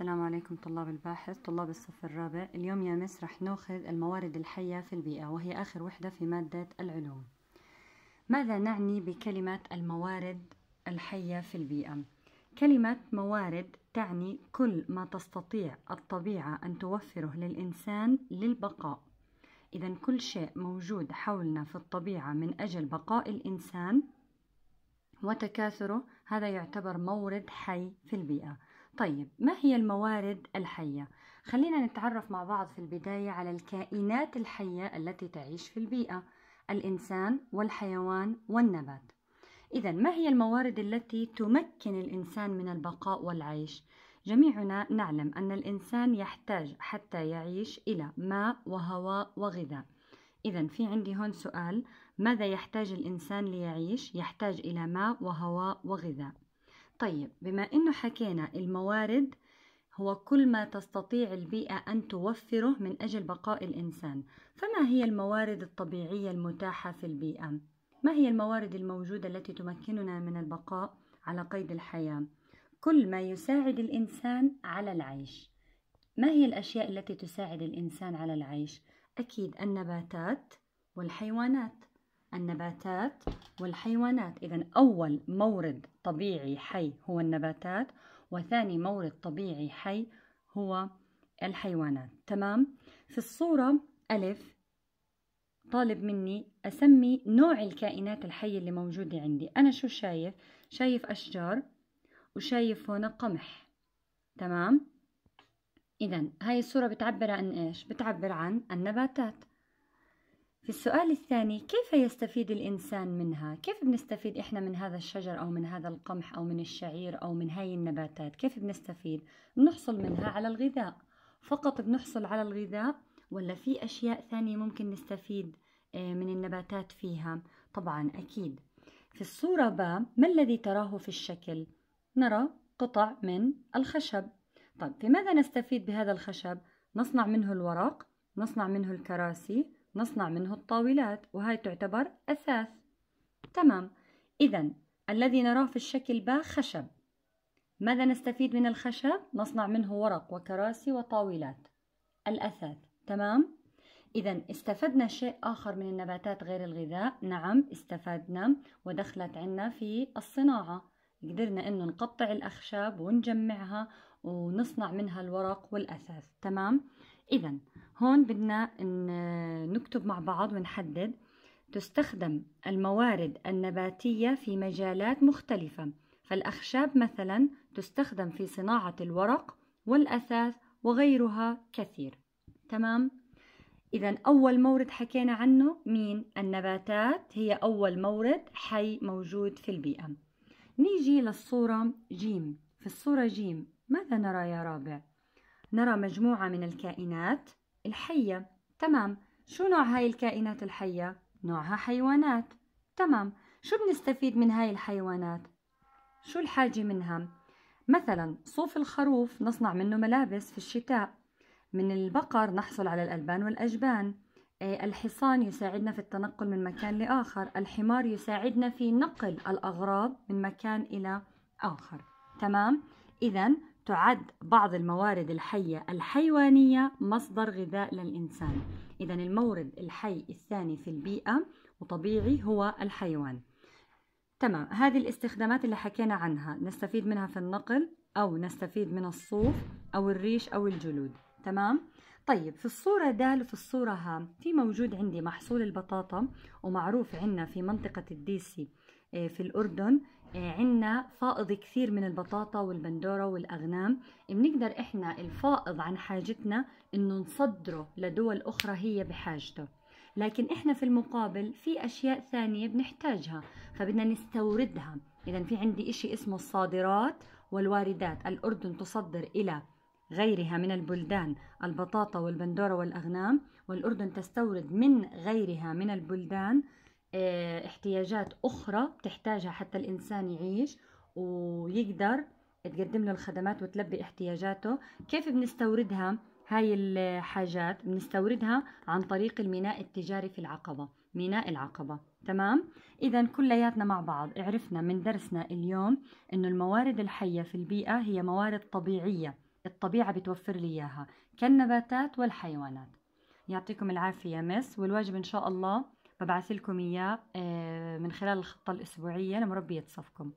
السلام عليكم طلاب الباحث طلاب الصف الرابع اليوم يا مس رح ناخذ الموارد الحية في البيئة وهي آخر وحدة في مادة العلوم ماذا نعني بكلمة الموارد الحية في البيئة؟ كلمة موارد تعني كل ما تستطيع الطبيعة أن توفره للإنسان للبقاء إذا كل شيء موجود حولنا في الطبيعة من أجل بقاء الإنسان وتكاثره هذا يعتبر مورد حي في البيئة طيب ما هي الموارد الحية؟ خلينا نتعرف مع بعض في البداية على الكائنات الحية التي تعيش في البيئة الإنسان والحيوان والنبات إذا ما هي الموارد التي تمكن الإنسان من البقاء والعيش؟ جميعنا نعلم أن الإنسان يحتاج حتى يعيش إلى ماء وهواء وغذاء إذا في عندي هون سؤال ماذا يحتاج الإنسان ليعيش؟ يحتاج إلى ماء وهواء وغذاء طيب بما انه حكينا الموارد هو كل ما تستطيع البيئة أن توفره من أجل بقاء الإنسان، فما هي الموارد الطبيعية المتاحة في البيئة؟ ما هي الموارد الموجودة التي تمكننا من البقاء على قيد الحياة؟ كل ما يساعد الإنسان على العيش. ما هي الأشياء التي تساعد الإنسان على العيش؟ أكيد النباتات والحيوانات. النباتات والحيوانات إذا أول مورد طبيعي حي هو النباتات وثاني مورد طبيعي حي هو الحيوانات تمام في الصورة ألف طالب مني أسمي نوع الكائنات الحية اللي موجودة عندي أنا شو شايف؟ شايف أشجار وشايف هنا قمح تمام؟ إذا هاي الصورة بتعبر عن إيش؟ بتعبر عن النباتات في السؤال الثاني كيف يستفيد الإنسان منها؟ كيف بنستفيد إحنا من هذا الشجر أو من هذا القمح أو من الشعير أو من هاي النباتات؟ كيف بنستفيد؟ بنحصل منها على الغذاء فقط بنحصل على الغذاء ولا في أشياء ثانية ممكن نستفيد آه، من النباتات فيها؟ طبعا أكيد في الصورة باء ما الذي تراه في الشكل؟ نرى قطع من الخشب طيب في ماذا نستفيد بهذا الخشب؟ نصنع منه الورق نصنع منه الكراسي نصنع منه الطاولات وهي تعتبر أثاث تمام إذا الذي نراه في الشكل با خشب ماذا نستفيد من الخشب؟ نصنع منه ورق وكراسي وطاولات الأثاث تمام؟ إذا استفدنا شيء آخر من النباتات غير الغذاء نعم استفدنا ودخلت عنا في الصناعة قدرنا أنه نقطع الأخشاب ونجمعها ونصنع منها الورق والأثاث تمام إذا هون بدنا نكتب مع بعض ونحدد تستخدم الموارد النباتية في مجالات مختلفة فالأخشاب مثلا تستخدم في صناعة الورق والأثاث وغيرها كثير تمام إذا أول مورد حكينا عنه مين النباتات هي أول مورد حي موجود في البيئة نيجي للصورة جيم في الصورة جيم ماذا نرى يا رابع؟ نرى مجموعة من الكائنات الحية تمام شو نوع هاي الكائنات الحية؟ نوعها حيوانات تمام شو بنستفيد من هاي الحيوانات؟ شو الحاجة منها؟ مثلا صوف الخروف نصنع منه ملابس في الشتاء من البقر نحصل على الألبان والأجبان إيه، الحصان يساعدنا في التنقل من مكان لآخر الحمار يساعدنا في نقل الأغراض من مكان إلى آخر تمام؟ إذا تعد بعض الموارد الحية الحيوانية مصدر غذاء للإنسان إذا المورد الحي الثاني في البيئة وطبيعي هو الحيوان تمام هذه الاستخدامات اللي حكينا عنها نستفيد منها في النقل أو نستفيد من الصوف أو الريش أو الجلود تمام طيب في الصورة دال وفي الصورة هام في موجود عندي محصول البطاطا ومعروف عندنا في منطقة الديسي آه، في الأردن آه، عنا فائض كثير من البطاطا والبندورة والأغنام بنقدر إحنا الفائض عن حاجتنا إنه نصدره لدول أخرى هي بحاجته لكن إحنا في المقابل في أشياء ثانية بنحتاجها فبدنا نستوردها إذا في عندي إشي اسمه الصادرات والواردات الأردن تصدر إلى غيرها من البلدان البطاطا والبندورة والأغنام والأردن تستورد من غيرها من البلدان آه، احتياجات أخرى بتحتاجها حتى الإنسان يعيش ويقدر تقدم له الخدمات وتلبي احتياجاته كيف بنستوردها هاي الحاجات بنستوردها عن طريق الميناء التجاري في العقبة ميناء العقبة تمام إذا كلياتنا مع بعض عرفنا من درسنا اليوم إنه الموارد الحية في البيئة هي موارد طبيعية الطبيعة بتوفر لي إياها كالنباتات والحيوانات يعطيكم العافية يا مس والواجب إن شاء الله ببعث لكم اياه آه، من خلال الخطه الاسبوعيه لمربيه صفكم